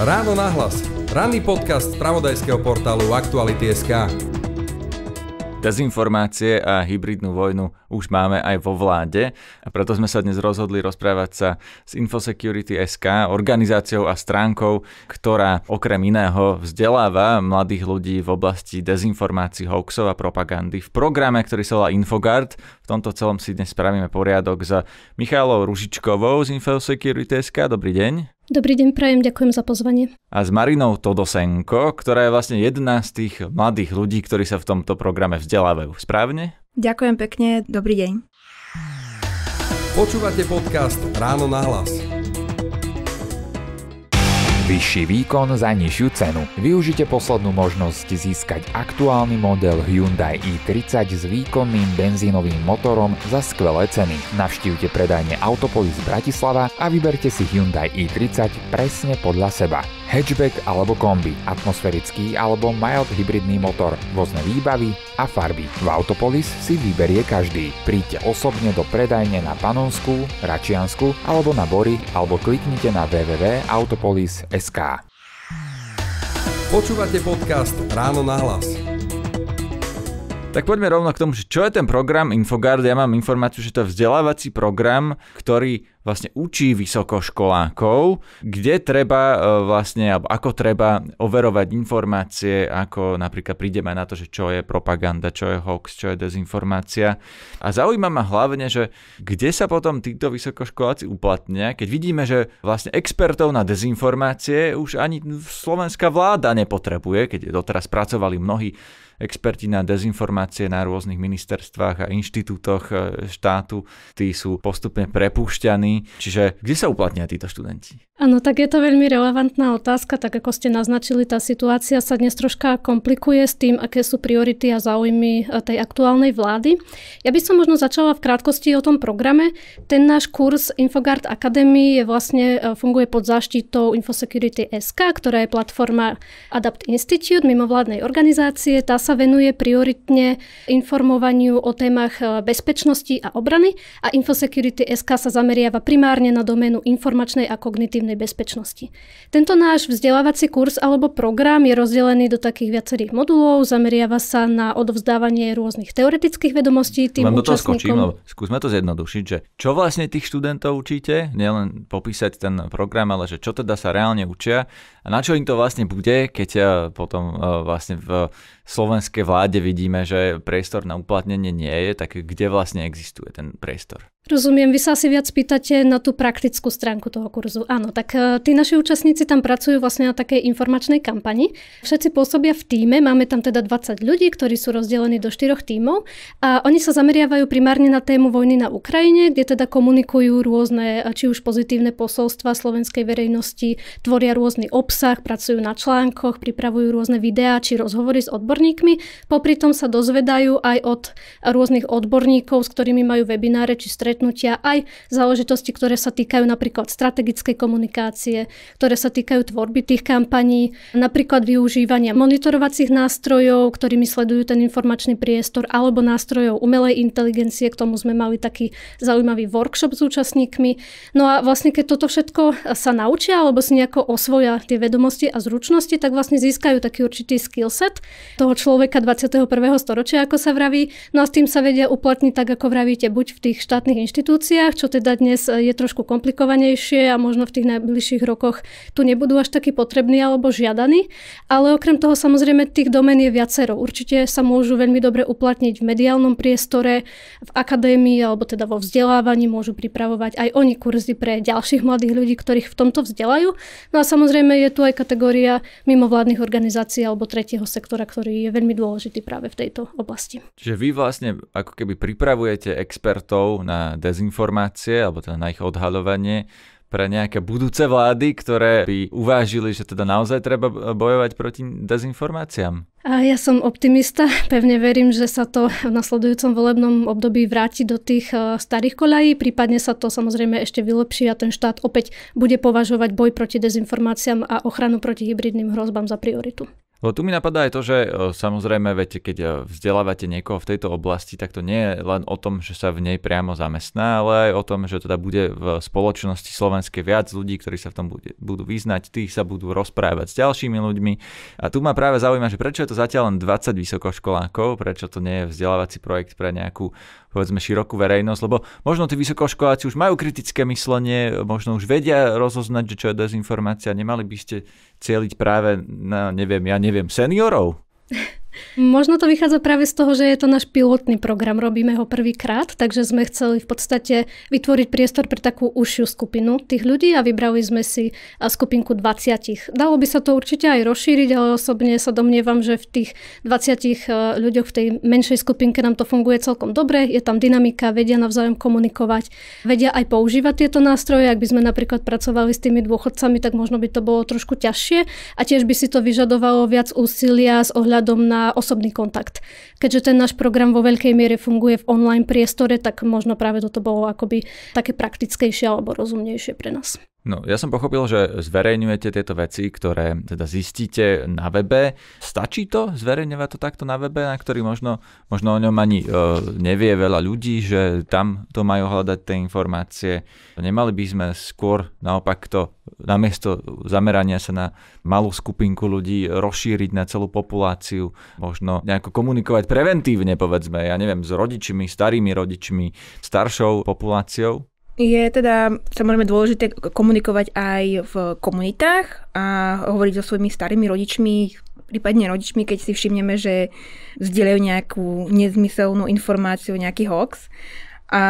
Ráno na hlas. Ranný podcast z pravodajského portálu Aktuality.sk. Dezinformácie a hybridnú vojnu už máme aj vo vláde a preto sme sa dnes rozhodli rozprávať sa s InfoSecurity SK. organizáciou a stránkou, ktorá okrem iného vzdeláva mladých ľudí v oblasti dezinformácií, hoaxov a propagandy. V programe, ktorý sa volá Infogard, v tomto celom si dnes spravíme poriadok s Michalou Ružičkovou z SK. Dobrý deň. Dobrý deň, prajem, ďakujem za pozvanie. A s Marinou Todosenko, ktorá je vlastne jedna z tých mladých ľudí, ktorí sa v tomto programe vzdelávajú. Správne? Ďakujem pekne, dobrý deň. Počúvate podcast Ráno na hlas. Vyšší výkon za nižšiu cenu. Využite poslednú možnosť získať aktuálny model Hyundai i30 s výkonným benzínovým motorom za skvelé ceny. Navštívte predajne Autopolis Bratislava a vyberte si Hyundai i30 presne podľa seba hatchback alebo kombi, atmosférický alebo mild hybridný motor, rôzne výbavy a farby. V Autopolis si vyberie každý. Príďte osobne do predajne na Panonsku, Račiansku alebo na Bory alebo kliknite na www.autopolis.sk. Počúvate podcast Ráno na hlas. Tak poďme rovno k tomu, čo je ten program Infogard. Ja mám informáciu, že to je vzdelávací program, ktorý vlastne učí vysokoškolákov, kde treba e, vlastne, alebo ako treba overovať informácie, ako napríklad prídeme na to, že čo je propaganda, čo je hoax, čo je dezinformácia. A zaujíma ma hlavne, že kde sa potom títo vysokoškoláci uplatnia, keď vidíme, že vlastne expertov na dezinformácie už ani slovenská vláda nepotrebuje, keď doteraz pracovali mnohí experti na dezinformácie na rôznych ministerstvách a inštitútoch e, štátu, tí sú postupne prepúšťaní strany. Čiže kde sa uplatnia títo študenti? Áno, tak je to veľmi relevantná otázka, tak ako ste naznačili, tá situácia sa dnes troška komplikuje s tým, aké sú priority a záujmy e, tej aktuálnej vlády. Ja by som možno začala v krátkosti o tom programe. Ten náš kurz Infogard Academy je vlastne, e, funguje pod záštitou Infosecurity SK, ktorá je platforma Adapt Institute, mimovládnej organizácie. Tá sa venuje prioritne informovaniu o témach e, bezpečnosti a obrany a Infosecurity SK sa zameriava primárne na doménu informačnej a kognitívnej bezpečnosti. Tento náš vzdelávací kurz alebo program je rozdelený do takých viacerých modulov, zameriava sa na odovzdávanie rôznych teoretických vedomostí tým Len do toho skočím, lebo skúsme to zjednodušiť, že čo vlastne tých študentov učíte, nielen popísať ten program, ale že čo teda sa reálne učia a na čo im to vlastne bude, keď eh, potom eh, vlastne v slovenskej vláde vidíme, že priestor na uplatnenie nie je, tak kde vlastne existuje ten priestor? Rozumiem, vy sa asi viac pýtate na tú praktickú stránku toho kurzu. Áno, tak e, tí naši účastníci tam pracujú vlastne na takej informačnej kampani. Všetci pôsobia v týme, máme tam teda 20 ľudí, ktorí sú rozdelení do štyroch tímov a oni sa zameriavajú primárne na tému vojny na Ukrajine, kde teda komunikujú rôzne, e, či už pozitívne posolstva slovenskej verejnosti, tvoria rôzny obsah, pracujú na článkoch, pripravujú rôzne videá či rozhovory s odborníkmi, popri tom sa dozvedajú aj od rôznych odborníkov, s ktorými majú webináre či stretnutia stretnutia, aj záležitosti, ktoré sa týkajú napríklad strategickej komunikácie, ktoré sa týkajú tvorby tých kampaní, napríklad využívania monitorovacích nástrojov, ktorými sledujú ten informačný priestor, alebo nástrojov umelej inteligencie, k tomu sme mali taký zaujímavý workshop s účastníkmi. No a vlastne, keď toto všetko sa naučia alebo si nejako osvoja tie vedomosti a zručnosti, tak vlastne získajú taký určitý skill set toho človeka 21. storočia, ako sa vraví. No a s tým sa vedia uplatniť, tak ako vravíte, buď v tých štátnych inštitúciách, čo teda dnes eh, je trošku komplikovanejšie a možno v tých najbližších rokoch tu nebudú až takí potrební alebo žiadaní. Ale okrem toho samozrejme tých domén je viacero. Určite sa môžu veľmi dobre uplatniť v mediálnom priestore, v akadémii alebo teda vo vzdelávaní môžu pripravovať aj oni kurzy pre ďalších mladých ľudí, ktorých v tomto vzdelajú. No a samozrejme je tu aj kategória mimovládnych organizácií alebo tretieho sektora, ktorý je veľmi dôležitý práve v tejto oblasti. Čiže vy vlastne ako keby pripravujete expertov na dezinformácie alebo teda na ich odhaľovanie pre nejaké budúce vlády, ktoré by uvážili, že teda naozaj treba bojovať proti dezinformáciám? A ja som optimista, pevne verím, že sa to v nasledujúcom volebnom období vráti do tých e, starých koľají, prípadne sa to samozrejme ešte vylepší a ten štát opäť bude považovať boj proti dezinformáciám a ochranu proti hybridným hrozbám za prioritu. Lebo tu mi napadá aj to, že e, samozrejme, viete, keď e, vzdelávate niekoho v tejto oblasti, tak to nie je len o tom, že sa v nej priamo zamestná, ale aj o tom, že teda bude v spoločnosti slovenskej viac ľudí, ktorí sa v tom bude, budú vyznať, tí sa budú rozprávať s ďalšími ľuďmi. A tu ma práve zaujíma, že prečo je to zatiaľ len 20 vysokoškolákov, prečo to nie je vzdelávací projekt pre nejakú povedzme širokú verejnosť, lebo možno tí vysokoškoláci už majú kritické myslenie, možno už vedia rozoznať, že čo je dezinformácia, nemali by ste cieliť práve na, neviem, ja ne nie wiem, oh. Možno to vychádza práve z toho, že je to náš pilotný program, robíme ho prvýkrát, takže sme chceli v podstate vytvoriť priestor pre takú užšiu skupinu tých ľudí a vybrali sme si skupinku 20. Dalo by sa to určite aj rozšíriť, ale osobne sa domnievam, že v tých 20 e, ľuďoch v tej menšej skupinke nám to funguje celkom dobre, je tam dynamika, vedia navzájom komunikovať, vedia aj používať tieto nástroje, ak by sme napríklad pracovali s tými dôchodcami, tak možno by to bolo trošku ťažšie a tiež by si to vyžadovalo viac úsilia s ohľadom na osobný kontakt. Keďže ten náš program vo veľkej miere funguje v online priestore, tak možno práve toto bolo akoby také praktickejšie alebo rozumnejšie pre nás. No, ja som pochopil, že zverejňujete tieto veci, ktoré teda zistíte na webe. Stačí to zverejňovať to takto na webe, na ktorý možno, možno o ňom ani e, nevie veľa ľudí, že tam to majú hľadať tie informácie. Nemali by sme skôr naopak to namiesto zamerania sa na malú skupinku ľudí rozšíriť na celú populáciu, možno nejako komunikovať preventívne, povedzme, ja neviem, s rodičmi, starými rodičmi, staršou populáciou je teda samozrejme dôležité komunikovať aj v komunitách a hovoriť so svojimi starými rodičmi, prípadne rodičmi, keď si všimneme, že zdieľajú nejakú nezmyselnú informáciu, nejaký hoax. A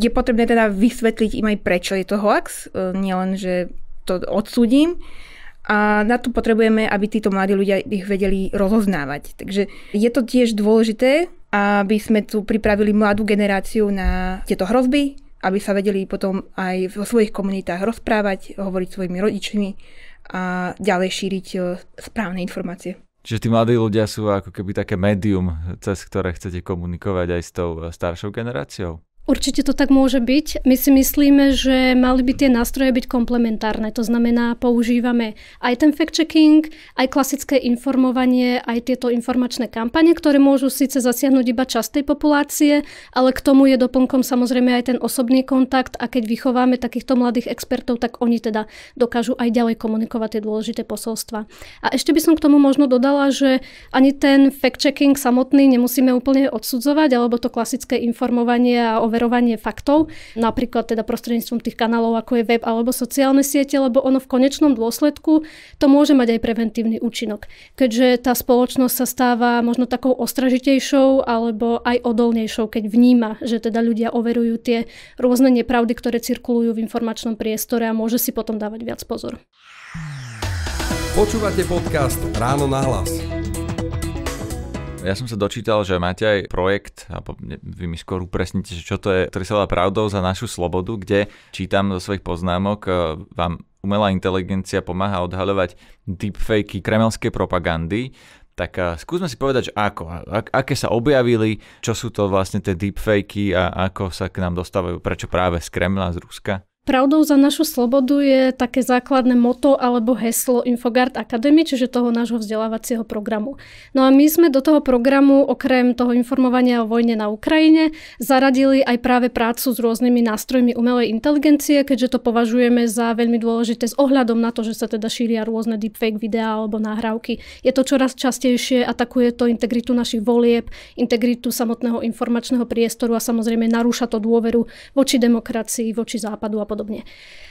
je potrebné teda vysvetliť im aj prečo je to hoax, e, nielen, že to odsudím. A na to potrebujeme, aby títo mladí ľudia ich vedeli rozoznávať. Takže je to tiež dôležité, aby sme tu pripravili mladú generáciu na tieto hrozby, aby sa vedeli potom aj vo svojich komunitách rozprávať, hovoriť svojimi rodičmi a ďalej šíriť e, správne informácie. Čiže tí mladí ľudia sú ako keby také médium, cez ktoré chcete komunikovať aj s tou e, staršou generáciou? Určite to tak môže byť. My si myslíme, že mali by tie nástroje byť komplementárne. To znamená, používame aj ten fact-checking, aj klasické informovanie, aj tieto informačné kampane, ktoré môžu síce zasiahnuť iba časť tej populácie, ale k tomu je doplnkom samozrejme aj ten osobný kontakt a keď vychováme takýchto mladých expertov, tak oni teda dokážu aj ďalej komunikovať tie dôležité posolstva. A ešte by som k tomu možno dodala, že ani ten fact-checking samotný nemusíme úplne odsudzovať, alebo to klasické informovanie a overovanie faktov, napríklad teda prostredníctvom tých kanálov, ako je web alebo sociálne siete, lebo ono v konečnom dôsledku to môže mať aj preventívny účinok. Keďže tá spoločnosť sa stáva možno takou ostražitejšou alebo aj odolnejšou, keď vníma, že teda ľudia overujú tie rôzne nepravdy, ktoré cirkulujú v informačnom priestore a môže si potom dávať viac pozor. Počúvate podcast Ráno na hlas. Ja som sa dočítal, že máte aj projekt, a vy mi skôr upresnite, že čo to je, ktorý sa volá Pravdou za našu slobodu, kde čítam zo svojich poznámok, e, vám umelá inteligencia pomáha odhaľovať deepfakey kremelskej propagandy. Tak e, skúsme si povedať, že ako, aké sa objavili, čo sú to vlastne tie deepfakey a ako sa k nám dostávajú, prečo práve z Kremla, z Ruska? Pravdou za našu slobodu je také základné moto alebo heslo Infogard Academy, čiže toho nášho vzdelávacieho programu. No a my sme do toho programu, okrem toho informovania o vojne na Ukrajine, zaradili aj práve prácu s rôznymi nástrojmi umelej inteligencie, keďže to považujeme za veľmi dôležité s ohľadom na to, že sa teda šíria rôzne deepfake videá alebo nahrávky. Je to čoraz častejšie, atakuje to integritu našich volieb, integritu samotného informačného priestoru a samozrejme narúša to dôveru voči demokracii, voči západu a podobne.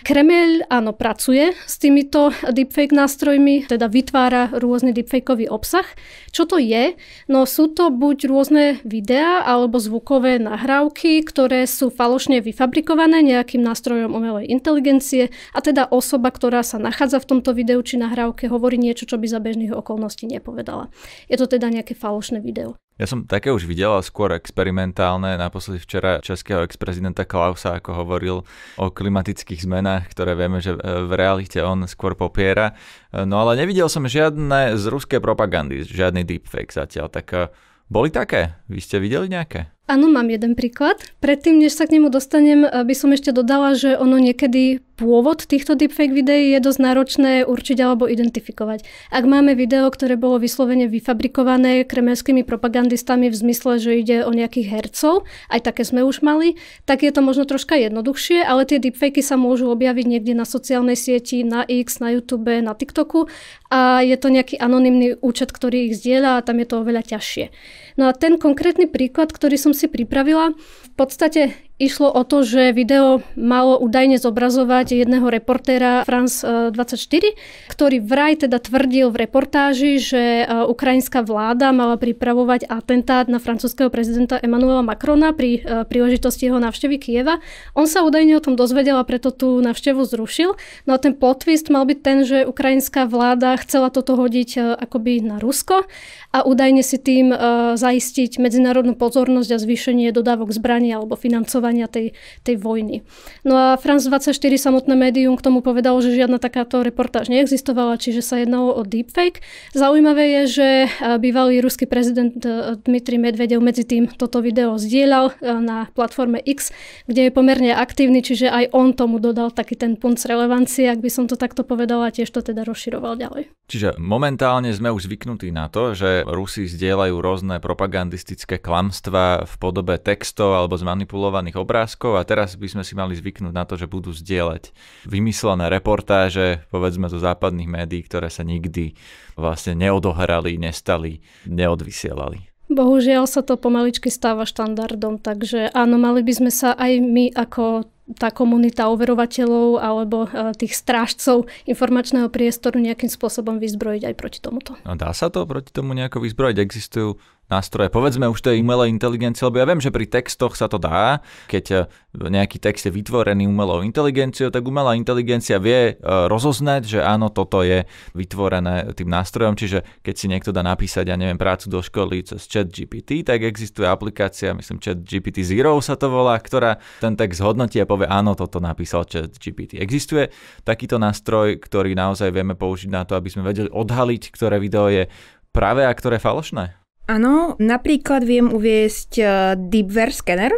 Kremel áno, pracuje s týmito deepfake nástrojmi, teda vytvára rôzny deepfakeový obsah. Čo to je? No sú to buď rôzne videá alebo zvukové nahrávky, ktoré sú falošne vyfabrikované nejakým nástrojom umelej inteligencie a teda osoba, ktorá sa nachádza v tomto videu či nahrávke, hovorí niečo, čo by za bežných okolností nepovedala. Je to teda nejaké falošné video. Ja som také už videl skôr experimentálne, naposledy včera českého ex-prezidenta Klausa, ako hovoril o klimatických zmenách, ktoré vieme, že v realite on skôr popiera. No ale nevidel som žiadne z ruskej propagandy, žiadny deepfake zatiaľ, tak eh, boli také? Vy ste videli nejaké? Áno, mám jeden príklad. Predtým, než sa k nemu dostanem, eh, by som ešte dodala, že ono niekedy pôvod týchto deepfake videí je dosť náročné určiť alebo identifikovať. Ak máme video, ktoré bolo vyslovene vyfabrikované kremelskými propagandistami v zmysle, že ide o nejakých hercov, aj také sme už mali, tak je to možno troška jednoduchšie, ale tie deepfakey sa môžu objaviť niekde na sociálnej sieti, na X, na YouTube, na TikToku a je to nejaký anonymný účet, ktorý ich zdieľa a tam je to oveľa ťažšie. No a ten konkrétny príklad, ktorý som si pripravila, v podstate Išlo o to, že video malo údajne zobrazovať jedného reportéra France 24, e, ktorý vraj teda tvrdil v reportáži, že e, ukrajinská vláda mala pripravovať atentát na francúzského prezidenta Emmanuela Macrona pri e, príležitosti jeho návštevy Kieva. On sa údajne o tom dozvedel a preto tú návštevu zrušil. No a ten plot twist mal byť ten, že ukrajinská vláda chcela toto hodiť akoby na Rusko a údajne si tým zaistiť medzinárodnú pozornosť a zvýšenie dodávok zbraní alebo financovania pokračovania tej, tej vojny. No a France 24 samotné médium k tomu povedalo, že žiadna takáto reportáž neexistovala, čiže sa jednalo o deepfake. Zaujímavé je, že e, bývalý ruský prezident e, Dmitri Medvedev medzi tým toto video zdieľal e, na platforme X, kde je pomerne aktívny, čiže aj on tomu dodal taký ten punc relevancie, ak by som to takto povedala, tiež to teda rozširoval ďalej. Čiže momentálne sme už zvyknutí na to, že Rusi zdieľajú rôzne propagandistické klamstvá v podobe textov alebo zmanipulovaných pekných obrázkov a teraz by sme si mali zvyknúť na to, že budú zdieľať vymyslené reportáže, povedzme zo západných médií, ktoré sa nikdy vlastne neodohrali, nestali, neodvysielali. Bohužiaľ sa to pomaličky stáva štandardom, takže áno, mali by sme sa aj my ako tá komunita overovateľov alebo e, tých strážcov informačného priestoru nejakým spôsobom vyzbrojiť aj proti tomuto. A dá sa to proti tomu nejako vyzbrojiť? Existujú nástroje. Povedzme už tej umelej inteligencie, lebo ja viem, že pri textoch sa to dá, keď eh, nejaký text je vytvorený umelou inteligenciou, tak umelá inteligencia vie eh, rozoznať, že áno, toto je vytvorené tým nástrojom, čiže keď si niekto dá napísať, ja neviem, prácu do školy cez chat GPT, tak existuje aplikácia, myslím, chat GPT Zero sa to volá, ktorá ten text hodnotí a povie, áno, toto napísal chat GPT. Existuje takýto nástroj, ktorý naozaj vieme použiť na to, aby sme vedeli odhaliť, ktoré video je práve a ktoré falošné? Áno, napríklad viem uviesť eh, Deepware Scanner,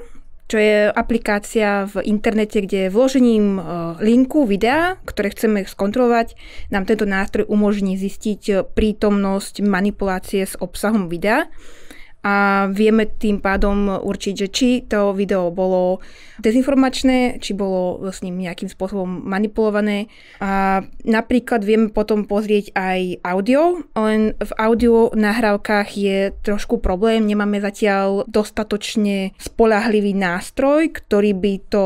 čo je aplikácia v internete, kde vložením eh, linku videa, ktoré chceme skontrolovať, nám tento nástroj umožní zistiť eh, prítomnosť manipulácie s obsahom videa a vieme tým pádom určiť, že či to video bolo dezinformačné, či bolo s ním nejakým spôsobom manipulované. A napríklad vieme potom pozrieť aj audio, len v audio nahrávkach je trošku problém, nemáme zatiaľ dostatočne spolahlivý nástroj, ktorý by to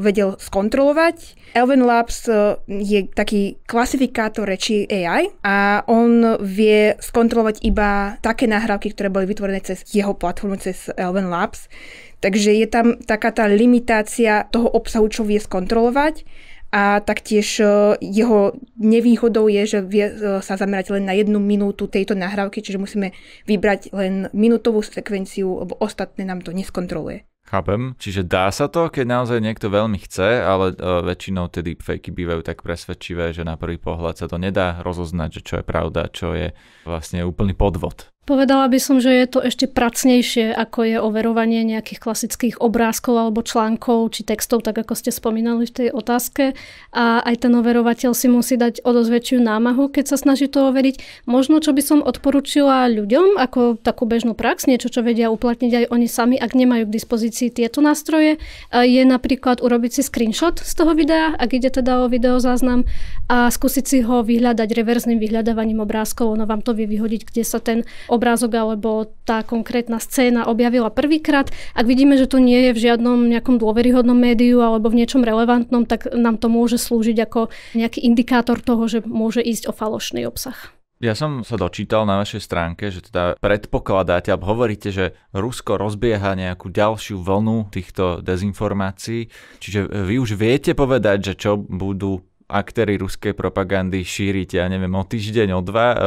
vedel skontrolovať. Elven Labs e, je taký klasifikátor reči AI a on vie skontrolovať iba také nahrávky, ktoré boli vytvorené cez jeho platformu, cez Elven Labs. Takže je tam taká tá limitácia toho obsahu, čo vie skontrolovať a taktiež e, jeho nevýhodou je, že vie e, sa zamerať len na jednu minútu tejto nahrávky, čiže musíme vybrať len minútovú sekvenciu, lebo ostatné nám to neskontroluje. Chápem. Čiže dá sa to, keď naozaj niekto veľmi chce, ale uh, väčšinou tie deepfakey bývajú tak presvedčivé, že na prvý pohľad sa to nedá rozoznať, že čo je pravda, čo je vlastne úplný podvod. Povedala by som, že je to ešte pracnejšie, ako je overovanie nejakých klasických obrázkov alebo článkov či textov, tak ako ste spomínali v tej otázke. A aj ten overovateľ si musí dať o dosť väčšiu námahu, keď sa snaží to overiť. Možno, čo by som odporúčila ľuďom ako takú bežnú prax, niečo, čo vedia uplatniť aj oni sami, ak nemajú k dispozícii tieto nástroje, e, je napríklad urobiť si screenshot z toho videa, ak ide teda o videozáznam a skúsiť si ho vyhľadať reverzným vyhľadávaním obrázkov. Ono vám to vie vyhodiť, kde sa ten obrázok alebo tá konkrétna scéna objavila prvýkrát. Ak vidíme, že to nie je v žiadnom nejakom dôveryhodnom médiu alebo v niečom relevantnom, tak nám to môže slúžiť ako nejaký indikátor toho, že môže ísť o falošný obsah. Ja som sa dočítal na vašej stránke, že teda predpokladáte, alebo hovoríte, že Rusko rozbieha nejakú ďalšiu vlnu týchto dezinformácií. Čiže vy už viete povedať, že čo budú aktéry ruskej propagandy šíriť, ja neviem, o týždeň, o dva, e,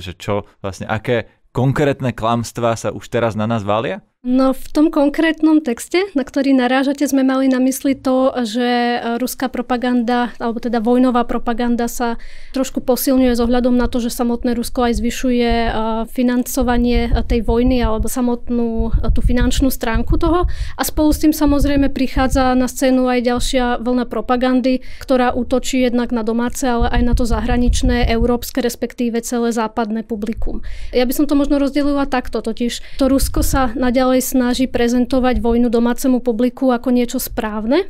že čo vlastne, aké konkrétne klamstvá sa už teraz na nás valia? No v tom konkrétnom texte, na ktorý narážate, sme mali na mysli to, že e, ruská propaganda, alebo teda vojnová propaganda sa trošku posilňuje s ohľadom na to, že samotné Rusko aj zvyšuje e, financovanie e, tej vojny alebo samotnú tú finančnú stránku toho. A spolu s tým samozrejme prichádza na scénu aj ďalšia vlna propagandy, ktorá útočí jednak na domáce, ale aj na to zahraničné, európske, respektíve celé západné publikum. Ja by som to možno rozdelila takto, totiž to Rusko sa naďalej naďalej snaží prezentovať vojnu domácemu publiku ako niečo správne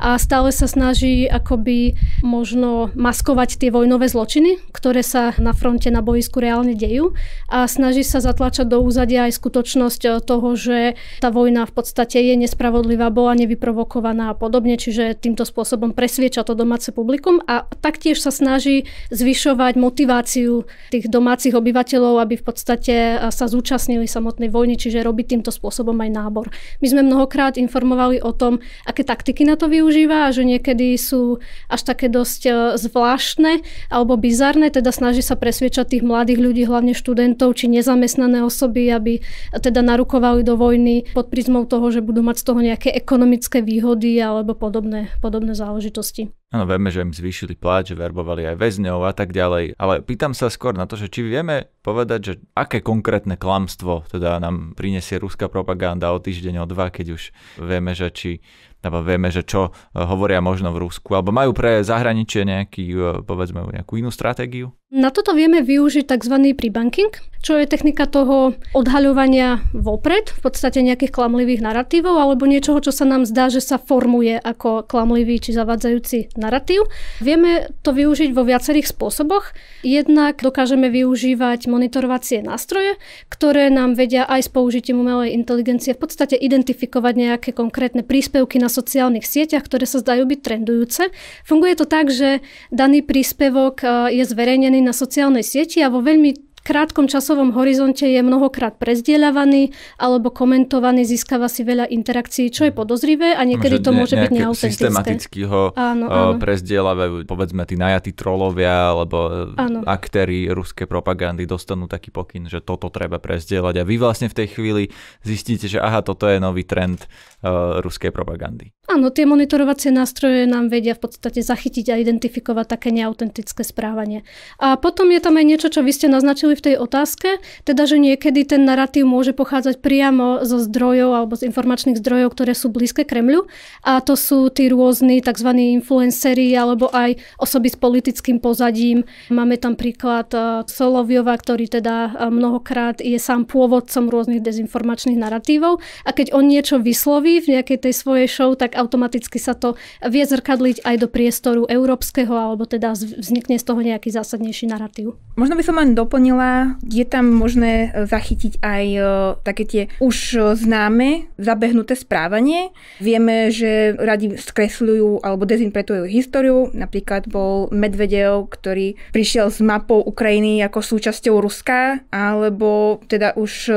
a stále sa snaží akoby možno maskovať tie vojnové zločiny, ktoré sa na fronte na boisku reálne dejú a snaží sa zatlačať do úzadia aj skutočnosť e, toho, že tá vojna v podstate je nespravodlivá, bola nevyprovokovaná a podobne, čiže týmto spôsobom presvieča to domáce publikum a taktiež sa snaží zvyšovať motiváciu tých domácich obyvateľov, aby v podstate e, sa zúčastnili samotnej vojny, čiže robí týmto spôsobom aj nábor. My sme mnohokrát informovali o tom, aké taktiky na to využíva a že niekedy sú až také dosť e, zvláštne alebo bizarné, teda snaží sa presviečať tých mladých ľudí, hlavne študentov či nezamestnané osoby, aby e, teda narukovali do vojny pod prízmou toho, že budú mať z toho nejaké ekonomické výhody alebo podobné, podobné záležitosti. Áno, vieme, že im zvýšili plat, že verbovali aj väzňov a tak ďalej, ale pýtam sa skôr na to, že či vieme povedať, že aké konkrétne klamstvo teda nám prinesie ruská propaganda o týždeň, o dva, keď už vieme, že či alebo vieme, že čo eh, hovoria možno v Rusku, alebo majú pre zahraničie nejaký, eh, povedzme, nejakú inú stratégiu? Na toto vieme využiť tzv. prebanking, čo je technika toho odhaľovania vopred, v podstate nejakých klamlivých narratívov alebo niečoho, čo sa nám zdá, že sa formuje ako klamlivý či zavadzajúci narratív. Vieme to využiť vo viacerých spôsoboch. Jednak dokážeme využívať monitorovacie nástroje, ktoré nám vedia aj s použitím umelej inteligencie v podstate identifikovať nejaké konkrétne príspevky na sociálnych sieťach, ktoré sa zdajú byť trendujúce. Funguje to tak, že daný príspevok e, je zverejnený na sociálnej sieti a vo veľmi krátkom časovom horizonte je mnohokrát prezdieľavaný alebo komentovaný, získava si veľa interakcií, čo je podozrivé a niekedy to môže byť neautentické. Systematicky ho áno, eh, áno. povedzme, tí najatí trolovia alebo eh, áno. aktéry ruskej propagandy dostanú taký pokyn, že toto treba prezdieľať a vy vlastne v tej chvíli zistíte, že aha, toto je nový trend uh, ruskej propagandy. Áno, tie monitorovacie nástroje nám vedia v podstate zachytiť a identifikovať také neautentické správanie. A potom je tam aj niečo, čo vy ste naznačili, spomenuli v tej otázke, teda že niekedy ten narratív môže pochádzať priamo zo zdrojov alebo z informačných zdrojov, ktoré sú blízke Kremľu a to sú tí rôzni tzv. influenceri alebo aj osoby s politickým pozadím. Máme tam príklad e, Soloviova, ktorý teda e, mnohokrát je sám pôvodcom rôznych dezinformačných narratívov a keď on niečo vysloví v nejakej tej svojej show, tak automaticky sa to vie zrkadliť aj do priestoru európskeho alebo teda vznikne z toho nejaký zásadnejší narratív. Možno by som len doplnila, spomínala, je tam možné e, zachytiť aj e, také tie už e, známe zabehnuté správanie. Vieme, že radi skresľujú alebo dezinpretujú históriu. Napríklad bol Medvedev, ktorý prišiel s mapou Ukrajiny ako súčasťou Ruska, alebo teda už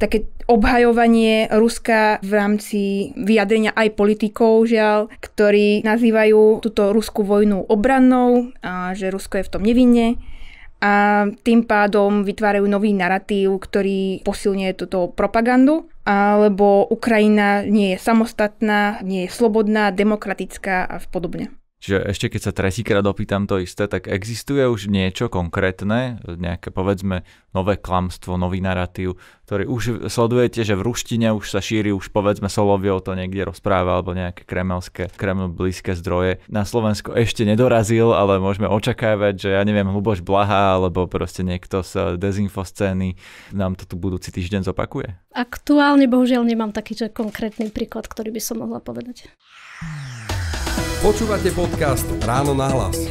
také obhajovanie Ruska v rámci vyjadrenia aj politikov, žiaľ, ktorí nazývajú túto ruskú vojnu obrannou a že Rusko je v tom nevinne a tým pádom vytvárajú nový narratív, ktorý posilňuje túto propagandu, alebo Ukrajina nie je samostatná, nie je slobodná, demokratická a podobne. Čiže ešte keď sa tretíkrát opýtam to isté, tak existuje už niečo konkrétne, nejaké povedzme nové klamstvo, nový narratív, ktorý už sledujete, že v ruštine už sa šíri, už povedzme Solovio to niekde rozpráva, alebo nejaké kremelské, kreml blízke zdroje. Na Slovensko ešte nedorazil, ale môžeme očakávať, že ja neviem, Luboš Blaha, alebo proste niekto z dezinfoscény nám to tu budúci týždeň zopakuje. Aktuálne bohužiaľ nemám taký konkrétny príklad, ktorý by som mohla povedať. Počúvate podcast Ráno na hlas.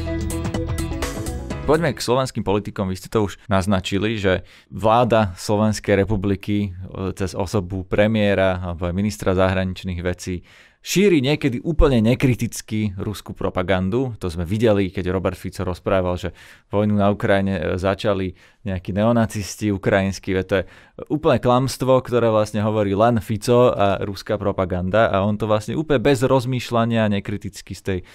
Poďme k slovenským politikom. Vy ste to už naznačili, že vláda Slovenskej republiky e, cez osobu premiéra alebo aj ministra zahraničných vecí šíri niekedy úplne nekriticky ruskú propagandu. To sme videli, keď Robert Fico rozprával, že vojnu na Ukrajine e, začali nejakí neonacisti ukrajinskí. To je úplne klamstvo, ktoré vlastne hovorí len Fico a ruská propaganda. A on to vlastne úplne bez rozmýšľania nekriticky z tej e,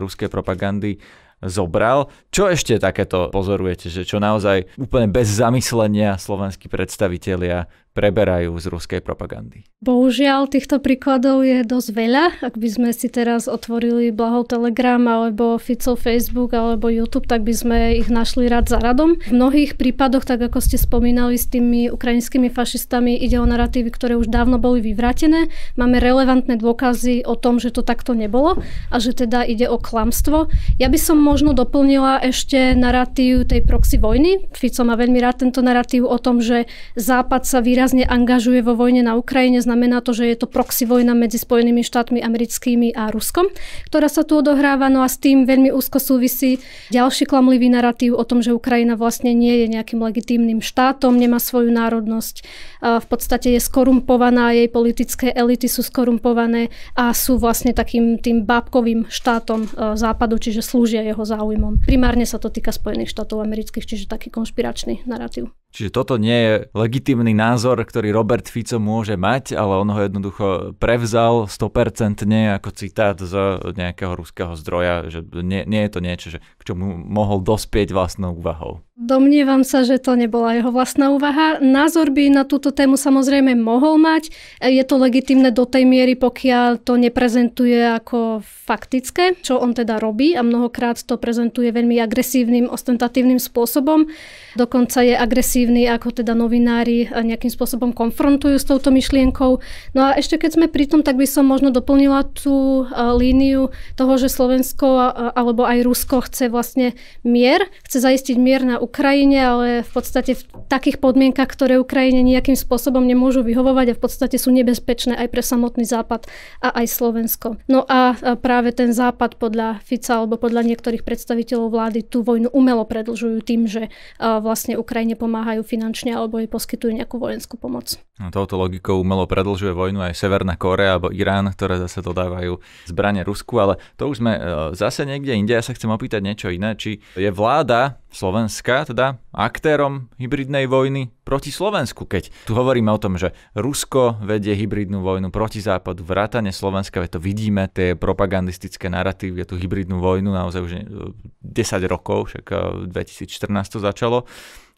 ruskej propagandy zobral. Čo ešte takéto pozorujete, že čo naozaj úplne bez zamyslenia slovenskí predstavitelia preberajú z ruskej propagandy. Bohužiaľ, týchto príkladov je dosť veľa. Ak by sme si teraz otvorili Blahov Telegram alebo Ficov Facebook alebo YouTube, tak by sme ich našli rad za radom. V mnohých prípadoch, tak ako ste spomínali s tými ukrajinskými fašistami, ide o narratívy, ktoré už dávno boli vyvratené. Máme relevantné dôkazy o tom, že to takto nebolo a že teda ide o klamstvo. Ja by som možno doplnila ešte narratív tej proxy vojny. Fico má veľmi rád tento narratív o tom, že Západ sa výrazne výrazne angažuje vo vojne na Ukrajine. Znamená to, že je to proxy vojna medzi Spojenými štátmi americkými a Ruskom, ktorá sa tu odohráva. No a s tým veľmi úzko súvisí ďalší klamlivý narratív o tom, že Ukrajina vlastne nie je nejakým legitímnym štátom, nemá svoju národnosť, v podstate je skorumpovaná, jej politické elity sú skorumpované a sú vlastne takým tým bábkovým štátom e, západu, čiže slúžia jeho záujmom. Primárne sa to týka Spojených štátov amerických, čiže taký konšpiračný narratív. Čiže toto nie je legitímny názor, ktorý Robert Fico môže mať, ale on ho jednoducho prevzal 100% ako citát z nejakého ruského zdroja, že nie, nie je to niečo, že k čomu mohol dospieť vlastnou úvahou. Domnievam sa, že to nebola jeho vlastná úvaha. Názor by na túto tému samozrejme mohol mať. Je to legitimné do tej miery, pokiaľ to neprezentuje ako faktické, čo on teda robí a mnohokrát to prezentuje veľmi agresívnym, ostentatívnym spôsobom. Dokonca je agresívny, ako teda novinári nejakým spôsobom konfrontujú s touto myšlienkou. No a ešte keď sme pri tom, tak by som možno doplnila tú e, líniu toho, že Slovensko alebo aj Rusko chce vlastne mier, chce zaistiť mier na Ukrajine, ale v podstate v takých podmienkach, ktoré Ukrajine nejakým spôsobom nemôžu vyhovovať a v podstate sú nebezpečné aj pre samotný Západ a aj Slovensko. No a práve ten Západ podľa Fica alebo podľa niektorých predstaviteľov vlády tú vojnu umelo predlžujú tým, že vlastne Ukrajine pomáhajú finančne alebo jej poskytujú nejakú vojenskú pomoc. No, touto logikou umelo predlžuje vojnu aj Severná Kórea alebo Irán, ktoré zase dodávajú zbranie Rusku, ale to už sme e, zase niekde inde. Ja sa chcem opýtať niečo iné. Či je vláda Slovenska Ruska, teda aktérom hybridnej vojny proti Slovensku, keď tu hovoríme o tom, že Rusko vedie hybridnú vojnu proti Západu, vrátane Slovenska, veď to vidíme, tie propagandistické narratívy, tú hybridnú vojnu naozaj už 10 e, rokov, však 2014 e, to začalo,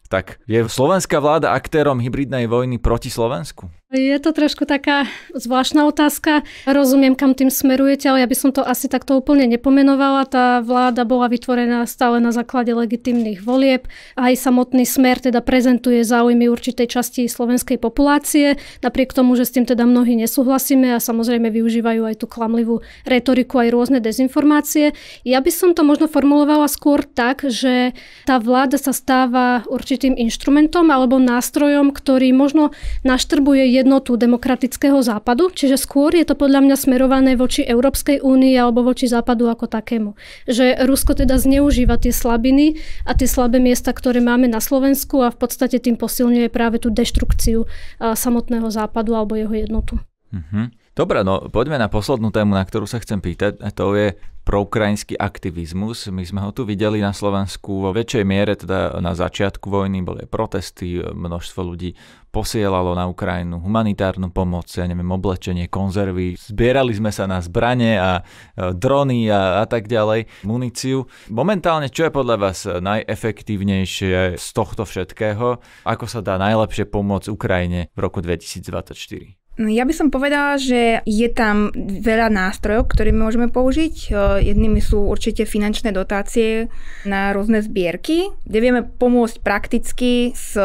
tak je slovenská vláda aktérom hybridnej vojny proti Slovensku? Je to trošku taká zvláštna otázka. Rozumiem, kam tým smerujete, ale ja by som to asi takto úplne nepomenovala. Tá vláda bola vytvorená stále na základe legitimných volieb. Aj samotný smer teda prezentuje záujmy určitej časti slovenskej populácie, napriek tomu, že s tým teda mnohí nesúhlasíme a samozrejme využívajú aj tú klamlivú retoriku, aj rôzne dezinformácie. Ja by som to možno formulovala skôr tak, že tá vláda sa stáva určitým inštrumentom alebo nástrojom, ktorý možno naštrbuje jednotu demokratického západu, čiže skôr je to podľa mňa smerované voči Európskej únii alebo voči západu ako takému. Že Rusko teda zneužíva tie slabiny a tie slabé miesta, ktoré máme na Slovensku a v podstate tým posilňuje práve tú deštrukciu samotného západu alebo jeho jednotu. Mhm. Dobre, no poďme na poslednú tému, na ktorú sa chcem pýtať a to je proukrajinský aktivizmus. My sme ho tu videli na Slovensku vo väčšej miere, teda na začiatku vojny boli protesty, množstvo ľudí posielalo na Ukrajinu humanitárnu pomoc, ja neviem, oblečenie, konzervy, zbierali sme sa na zbranie a e, drony a, a tak ďalej, muníciu. Momentálne, čo je podľa vás najefektívnejšie z tohto všetkého? Ako sa dá najlepšie pomôcť Ukrajine v roku 2024? No, ja by som povedala, že je tam veľa nástrojov, ktoré môžeme použiť. E, jednými sú určite finančné dotácie na rôzne zbierky, kde vieme pomôcť prakticky s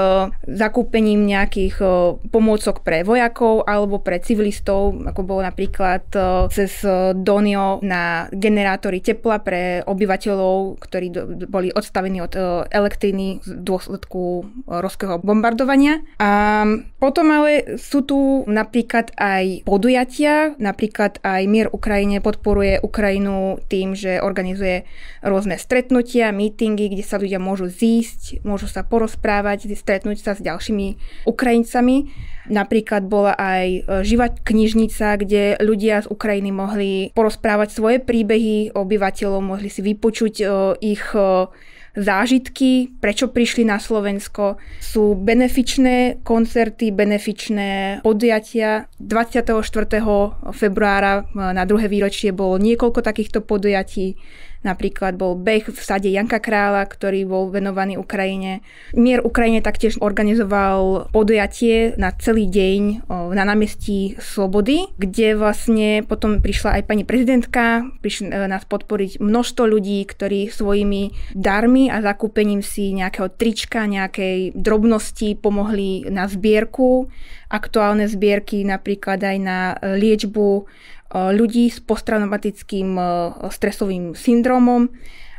zakúpením nejakých e, pomôcok pre vojakov alebo pre civilistov, ako bolo napríklad e, cez Donio na generátory tepla pre obyvateľov, ktorí boli odstavení od elektriny v dôsledku ruského bombardovania. A potom ale sú tu napríklad napríklad aj podujatia, napríklad aj Mier Ukrajine podporuje Ukrajinu tým, že organizuje rôzne stretnutia, mítingy, kde sa ľudia môžu zísť, môžu sa porozprávať, stretnúť sa s ďalšími Ukrajincami. Napríklad bola aj e, živá knižnica, kde ľudia z Ukrajiny mohli porozprávať svoje príbehy obyvateľov, mohli si vypočuť e, ich e, zážitky, prečo prišli na Slovensko. Sú benefičné koncerty, benefičné podujatia. 24. februára eh, na druhé výročie bolo niekoľko takýchto podujatí. Napríklad bol beh v sade Janka Krála, ktorý bol venovaný Ukrajine. Mier Ukrajine taktiež organizoval podujatie na celý deň na námestí Slobody, kde vlastne potom prišla aj pani prezidentka, prišli e, nás podporiť množstvo ľudí, ktorí svojimi darmi a zakúpením si nejakého trička, nejakej drobnosti pomohli na zbierku aktuálne zbierky napríklad aj na e, liečbu E, ľudí s posttraumatickým e, stresovým syndromom,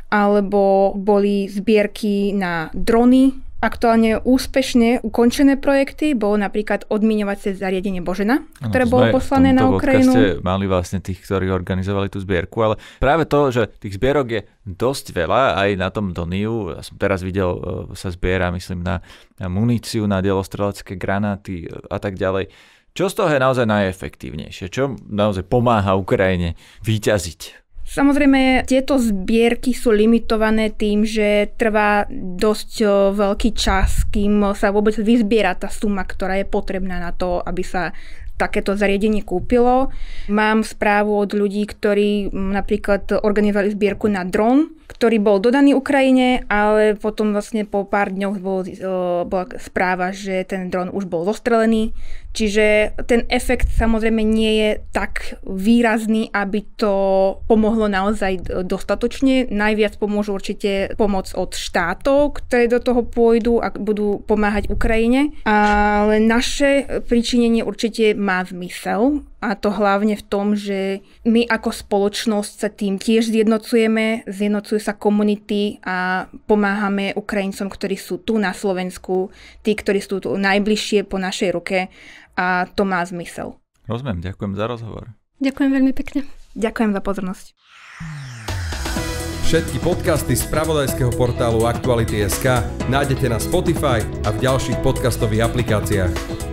alebo boli zbierky na drony. Aktuálne úspešne ukončené projekty bolo napríklad odmiňovacie zariadenie Božena, ano, ktoré bolo poslané na Ukrajinu. Ste mali vlastne tých, ktorí organizovali tú zbierku, ale práve to, že tých zbierok je dosť veľa aj na tom Doniu. Ja som teraz videl, e, sa zbiera, myslím, na muníciu, na dielostrelecké granáty a tak ďalej. Čo z toho je naozaj najefektívnejšie? Čo naozaj pomáha Ukrajine výťaziť? Samozrejme, tieto zbierky sú limitované tým, že trvá dosť veľký čas, kým sa vôbec vyzbiera tá suma, ktorá je potrebná na to, aby sa takéto zariadenie kúpilo. Mám správu od ľudí, ktorí napríklad organizovali zbierku na dron, ktorý bol dodaný Ukrajine, ale potom vlastne po pár dňoch bol, bola správa, že ten dron už bol zostrelený, Čiže ten efekt samozrejme nie je tak výrazný, aby to pomohlo naozaj dostatočne. Najviac pomôžu určite pomoc od štátov, ktoré do toho pôjdu a budú pomáhať Ukrajine. Ale naše príčinenie určite má zmysel a to hlavne v tom, že my ako spoločnosť sa tým tiež zjednocujeme, zjednocujú sa komunity a pomáhame Ukrajincom, ktorí sú tu na Slovensku, tí, ktorí sú tu najbližšie po našej ruke a to má zmysel. Rozumiem, ďakujem za rozhovor. Ďakujem veľmi pekne. Ďakujem za pozornosť. Všetky podcasty z pravodajského portálu Aktuality.sk nájdete na Spotify a v ďalších podcastových aplikáciách.